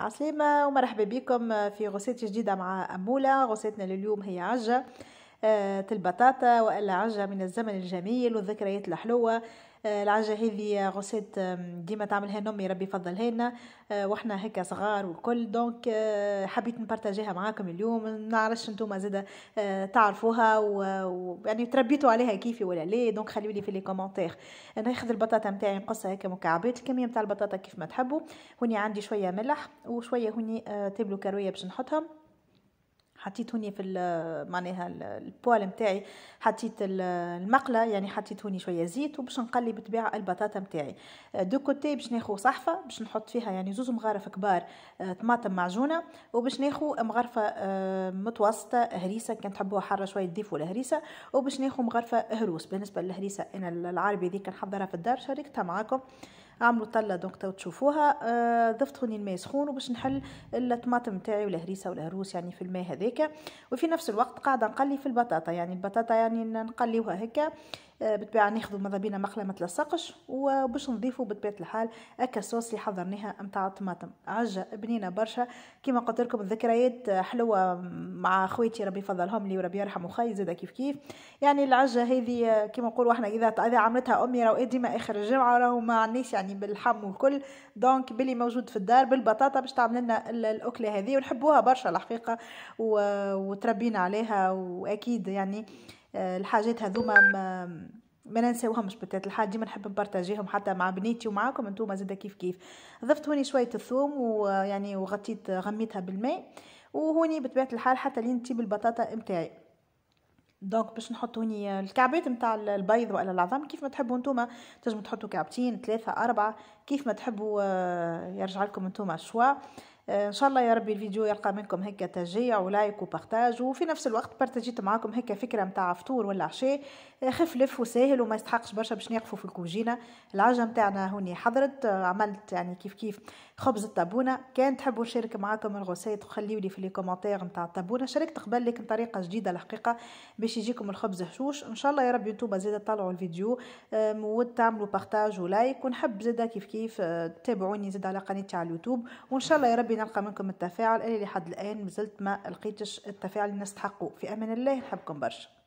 عسلامة ومرحبا بكم في غوسيت جديدة مع أمولة غوسيتنا لليوم هي عجة البطاطا آه، والا عجه من الزمن الجميل والذكريات الحلوه آه، العجه هذه غسيت ديما تعملها نمي ربي يفضلها آه، لنا واحنا هكا صغار والكل دونك حبيت نبارتاجيها معاكم اليوم نعرفش نتوما زاده تعرفوها ويعني تربيتوا عليها كيفي ولا ليه دونك خليوا لي في لي كومونتير ناخذ البطاطا نتاعي نقصها هكا مكعبات الكميه نتاع البطاطا كيف ما تحبوا هوني عندي شويه ملح وشويه هوني تابلو كرويه باش نحطهم حطيتوني في معناها البوال نتاعي حطيت المقله يعني حطيتوني شويه زيت وباش نقلي بتبيع البطاطا نتاعي دو كوتي باش ناخذ صحفه باش نحط فيها يعني زوز مغارف كبار آه، طماطم معجونه وباش ناخذ مغرفه آه، متوسطه هريسه كان تحبوها حاره شويه تضيفوا الهريسه وباش ناخذ مغرفه هروس بالنسبه للهريسه انا العربي ذيك نحضرها في الدار شاركتها معاكم اعملوا طله دونك تو تشوفوها آه ضفت هوني الماء سخون وباش نحل الطماطم نتاعي ولا هريسه ولا هروس يعني في الماء هذاك وفي نفس الوقت قاعده نقلي في البطاطا يعني البطاطا يعني نقليوها هكا آه، بتبيع ناخذوا ماذا بينا مقله ما تلصقش وباش نضيفوا بطبيعه الحال هكا الصوص اللي حضرناها نتاع الطماطم عجه بنينه برشا كيما قلت لكم الذكريات حلوه مع خويتي ربي يفضلهم لي وربي يرحم خاي زاده كيف كيف يعني العجه هذه آه، كيما نقولوا احنا اذا اذا عملتها امي راهو إيه، ديما اخر الجمعه راهو ما عندناش يعني باللحم والكل دونك بلي موجود في الدار بالبطاطا باش تعمل لنا الاكله هذه ونحبوها برشا الحقيقه وتربينا عليها واكيد يعني آه الحاجات هذوما ما ننساوهمش بتات الحاجات ديما نحب نبارطاجيهم حتى مع بنيتي ومعاكم انتوما زاده كيف كيف ضفت هوني شويه الثوم ويعني وغطيت غميتها بالماء وهوني بطبيعه الحال حتى لين تجيب البطاطا نتاعي دونك باش نحط هوني الكعبات نتاع البيض ولا العظام كيف ما تحبوا نتوما تنجموا تحطوا كعبتين ثلاثه اربعه كيف ما تحبوا آه، يرجع لكم نتوما الشوا آه، ان شاء الله يا ربي الفيديو يلقى منكم هكا تشجيع ولايك وبارتاج وفي نفس الوقت بارتاجيت معاكم هكا فكره نتاع فطور ولا عشاء آه، خفلف وساهل وما يستحقش برشا باش نقفوا في الكوجينه العجه نتاعنا هوني حضرت آه، عملت يعني كيف كيف خبز الطابونه كان تحبوا نشارك معاكم الغسيط وخليوا لي في لي كومونتير نتاع الطابونه شاركت قبل لكن طريقه جديده الحقيقه باش يجيكم الخبز هشوش ان شاء الله يا ربي انتم زيد طلعوا الفيديو وتعملوا بارتاج ولايك ونحب زاده كيف كيف تتابعوني زاده على قناتي على اليوتيوب وان شاء الله يا ربي حابين نلقى منكم التفاعل انا لحد الان مازلت ما لقيتش التفاعل اللي نستحقه في امان الله نحبكم برشا